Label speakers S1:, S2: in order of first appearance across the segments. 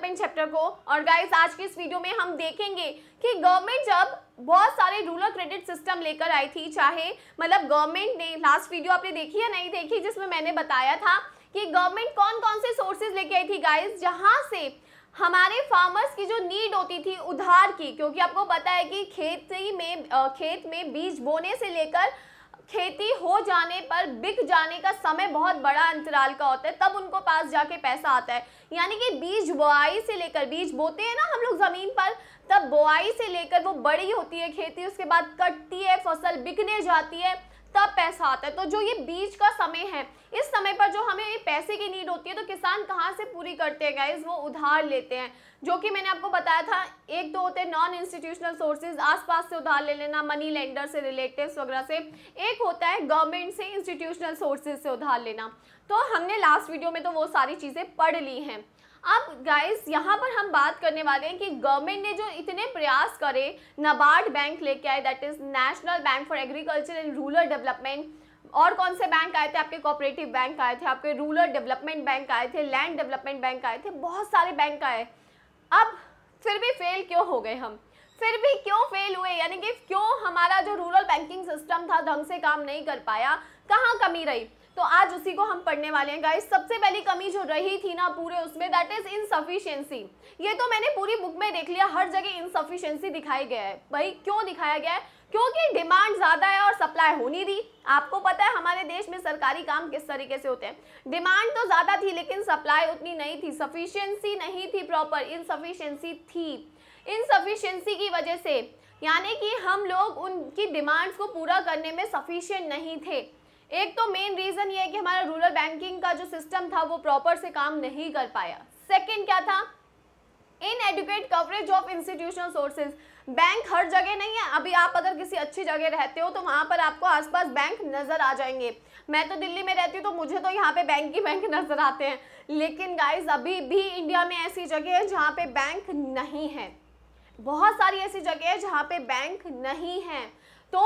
S1: development chapter को और guys आज के इस वीडियो में हम देखेंगे कि गवर्नमेंट जब बहुत सारे रूरल क्रेडिट सिस्टम लेकर आई थी चाहे मतलब गवर्नमेंट ने लास्ट वीडियो आपने देखी या नहीं देखी जिसमें मैंने बताया था कि गवर्नमेंट कौन कौन से सोर्सेज लेके आई थी गाइज जहाँ से हमारे फार्मर्स की जो नीड होती थी उधार की क्योंकि आपको पता है कि खेती में खेत में बीज बोने से लेकर खेती हो जाने पर बिक जाने का समय बहुत बड़ा अंतराल का होता है तब उनको पास जाके पैसा आता है यानी कि बीज बोआई से लेकर बीज बोते हैं ना हम लोग ज़मीन पर तब बोआई से लेकर वो बड़ी होती है खेती उसके बाद कटती है फसल बिकने जाती है तब पैसा आता है तो जो ये बीज का समय है इस समय पर जो हमें ये पैसे की नीड होती है तो किसान कहाँ से पूरी करते हैं गाइज वो उधार लेते हैं जो कि मैंने आपको बताया था एक दो तो होते हैं नॉन इंस्टीट्यूशनल सोर्सेज आसपास से उधार ले लेना मनी लेंडर से रिलेटिव वगैरह से एक होता है गवर्नमेंट से इंस्टीट्यूशनल सोर्सेज से उधार लेना तो हमने लास्ट वीडियो में तो वो सारी चीज़ें पढ़ ली हैं अब गाइस यहाँ पर हम बात करने वाले हैं कि गवर्नमेंट ने जो इतने प्रयास करे नबार्ड बैंक लेके आए that is national bank for agriculture and rural development और कौन से बैंक आए थे आपके कोऑपरेटिव बैंक आए थे आपके रूरल डेवलपमेंट बैंक आए थे लैंड डेवलपमेंट बैंक आए थे बहुत सारे बैंक आए अब फिर भी फेल क्यों हो गए हम फिर भी क्यों फेल हुए यानी कि क्यों हमारा जो रूरल बैंकिंग सिस्टम था ढंग से काम नहीं कर पाया कहाँ कमी रही तो आज उसी को हम पढ़ने वाले हैं गाइस सबसे पहली कमी जो रही थी ना पूरे उसमें दैट इज इनसफिशियंसी ये तो मैंने पूरी बुक में देख लिया हर जगह इनसफिशियंसी दिखाई गया है भाई क्यों दिखाया गया है क्योंकि डिमांड ज़्यादा है और सप्लाई होनी दी आपको पता है हमारे देश में सरकारी काम किस तरीके से होते हैं डिमांड तो ज़्यादा थी लेकिन सप्लाई उतनी नहीं थी सफिशियंसी नहीं थी प्रॉपर इनसफिशियंसी थी इनसफिशियंसी की वजह से यानी कि हम लोग उनकी डिमांड्स को पूरा करने में सफिशियंट नहीं थे एक तो मेन रीजन ये है कि हमारा रूरल बैंकिंग का जो सिस्टम था वो प्रॉपर से काम नहीं कर पाया सेकंड क्या था inadequate coverage of institutional sources bank हर जगह नहीं है अभी आप अगर किसी अच्छी जगह रहते हो तो वहां पर आपको आसपास बैंक नज़र आ जाएंगे मैं तो दिल्ली में रहती हूँ तो मुझे तो यहाँ पे बैंक ही बैंक नज़र आते हैं लेकिन गाइज अभी भी इंडिया में ऐसी जगह है जहाँ पे बैंक नहीं है बहुत सारी ऐसी जगह है जहाँ पे बैंक नहीं है तो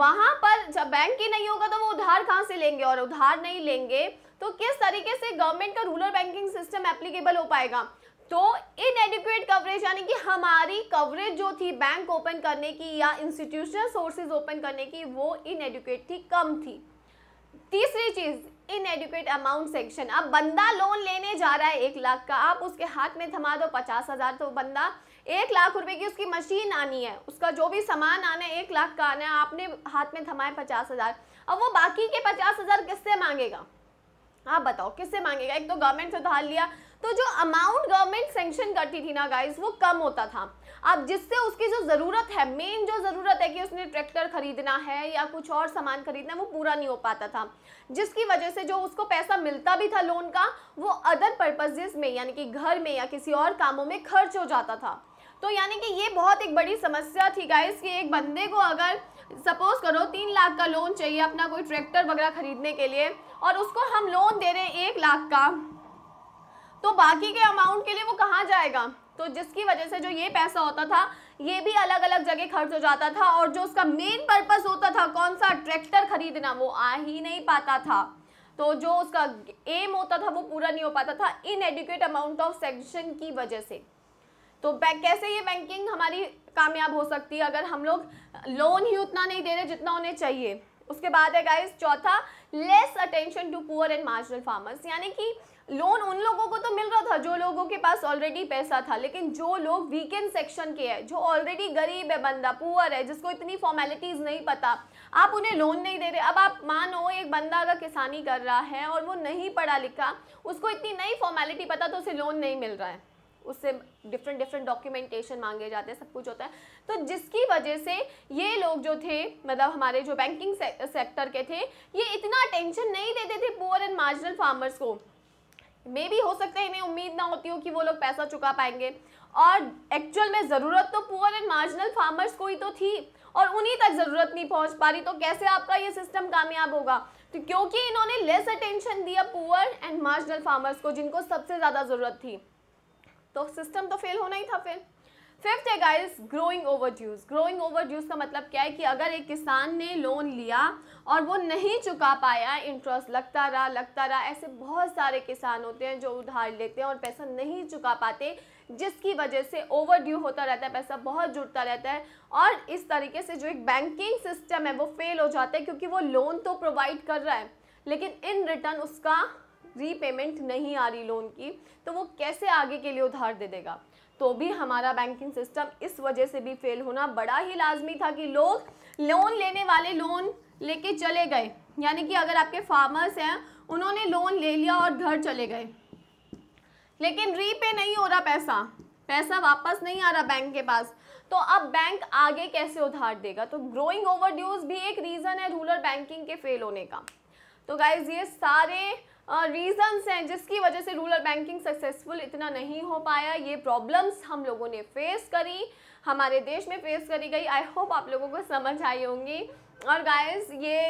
S1: वहां पर जब बैंक ही नहीं होगा तो वो उधार कहाँ से लेंगे और उधार नहीं लेंगे तो किस तरीके से गवर्नमेंट का रूरल बैंकिंग सिस्टम एप्लीकेबल हो पाएगा तो इन एडिक्वेट कवरेज यानी कि हमारी कवरेज जो थी बैंक ओपन करने की या इंस्टीट्यूशनल सोर्सेज ओपन करने की वो इन थी कम थी तीसरी चीज़ इनएडुकेट अमाउंट सेक्शन अब बंदा लोन लेने जा रहा है एक लाख का आप उसके हाथ में थमा दो पचास हज़ार तो बंदा एक लाख रुपए की उसकी मशीन आनी है उसका जो भी सामान आना है एक लाख का आना है आपने हाथ में थमाए पचास हज़ार अब वो बाकी के पचास हज़ार किससे मांगेगा आप बताओ किससे मांगेगा एक तो गवर्नमेंट से उधार लिया तो जो अमाउंट गवर्नमेंट सेंक्शन करती थी ना गाइज वो कम होता था अब जिससे उसकी जो ज़रूरत है मेन जो ज़रूरत है कि उसने ट्रैक्टर खरीदना है या कुछ और सामान खरीदना है वो पूरा नहीं हो पाता था जिसकी वजह से जो उसको पैसा मिलता भी था लोन का वो अदर पर्पजेज़ में यानी कि घर में या किसी और कामों में खर्च हो जाता था तो यानी कि ये बहुत एक बड़ी समस्या थी गाइज कि एक बंदे को अगर सपोज करो तीन लाख का लोन चाहिए अपना कोई ट्रैक्टर वगैरह खरीदने के लिए और उसको हम लोन दे रहे हैं एक लाख का तो बाकी के अमाउंट के लिए वो कहाँ जाएगा तो जिसकी वजह से जो ये पैसा होता था ये भी अलग अलग जगह खर्च हो जाता था और जो उसका मेन पर्पस होता था कौन सा ट्रैक्टर खरीदना वो आ ही नहीं पाता था तो जो उसका एम होता था वो पूरा नहीं हो पाता था inadequate amount of sanction की वजह से तो कैसे ये बैंकिंग हमारी कामयाब हो सकती है अगर हम लोग लोन ही उतना नहीं दे रहे जितना उन्हें चाहिए उसके बाद है गाइस चौथा less attention to poor and marginal farmers यानी कि लोन उन लोगों को तो मिल रहा था जो लोगों के पास ऑलरेडी पैसा था लेकिन जो लोग वीकेंड सेक्शन के हैं जो ऑलरेडी गरीब है बंदा पुअर है जिसको इतनी फॉर्मेलिटीज़ नहीं पता आप उन्हें लोन नहीं दे रहे अब आप मानो एक बंदा अगर किसानी कर रहा है और वो नहीं पढ़ा लिखा उसको इतनी नई फॉर्मेलिटी पता तो उसे लोन नहीं मिल रहा है उससे डिफरेंट डिफरेंट डॉक्यूमेंटेशन मांगे जाते हैं सब कुछ होता है तो जिसकी वजह से ये लोग जो थे मतलब हमारे जो बैंकिंग से, सेक्टर के थे ये इतना अटेंशन नहीं देते थे पुअर एंड मार्जिनल फार्मर्स को मे भी हो सकता है इन्हें उम्मीद ना होती हो कि वो लोग पैसा चुका पाएंगे और एक्चुअल में ज़रूरत तो पुअर एंड मार्जिनल फार्मर्स को ही तो थी और उन्हीं तक ज़रूरत नहीं पहुंच पा रही तो कैसे आपका ये सिस्टम कामयाब होगा तो क्योंकि इन्होंने लेस अटेंशन दिया पुअर एंड मार्जिनल फार्मर्स को जिनको सबसे ज़्यादा ज़रूरत थी तो सिस्टम तो फेल होना ही था फिर फिफ्थ है guys growing overdues growing overdues का मतलब क्या है कि अगर एक किसान ने लोन लिया और वो नहीं चुका पाया इंटरेस्ट लगता रहा लगता रहा ऐसे बहुत सारे किसान होते हैं जो उधार लेते हैं और पैसा नहीं चुका पाते जिसकी वजह से ओवर ड्यू होता रहता है पैसा बहुत जुड़ता रहता है और इस तरीके से जो एक बैंकिंग सिस्टम है वो फेल हो जाता है क्योंकि वो लोन तो प्रोवाइड कर रहा है लेकिन इन रिटर्न उसका रीपेमेंट नहीं आ रही लोन की तो वो कैसे आगे के लिए उधार दे देगा तो भी हमारा बैंकिंग सिस्टम इस वजह से भी फेल होना बड़ा ही लाजमी था कि लोग लोन लेने वाले लोन लेके चले गए यानी कि अगर आपके फार्मर्स हैं उन्होंने लोन ले लिया और घर चले गए लेकिन रीपे नहीं हो रहा पैसा पैसा वापस नहीं आ रहा बैंक के पास तो अब बैंक आगे कैसे उधार देगा तो ग्रोइंग ओवर भी एक रीज़न है रूरल बैंकिंग के फेल होने का तो गाइज ये सारे रीज़न्स हैं जिसकी वजह से रूरल बैंकिंग सक्सेसफुल इतना नहीं हो पाया ये प्रॉब्लम्स हम लोगों ने फेस करी हमारे देश में फेस करी गई आई होप आप लोगों को समझ आई होंगी और गाइस ये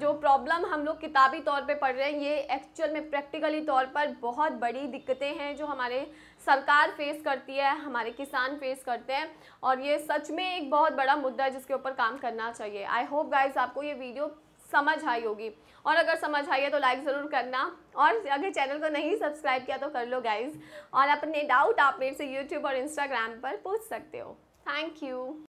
S1: जो प्रॉब्लम हम लोग किताबी तौर पे पढ़ रहे हैं ये एक्चुअल में प्रैक्टिकली तौर पर बहुत बड़ी दिक्कतें हैं जो हमारे सरकार फेस करती है हमारे किसान फेस करते हैं और ये सच में एक बहुत बड़ा मुद्दा है जिसके ऊपर काम करना चाहिए आई होप गाइस आपको ये वीडियो समझ आई होगी और अगर समझ आई है तो लाइक ज़रूर करना और अगर चैनल को नहीं सब्सक्राइब किया तो कर लो गाइज और अपने डाउट आप मेरे से यूट्यूब और इंस्टाग्राम पर पूछ सकते हो थैंक यू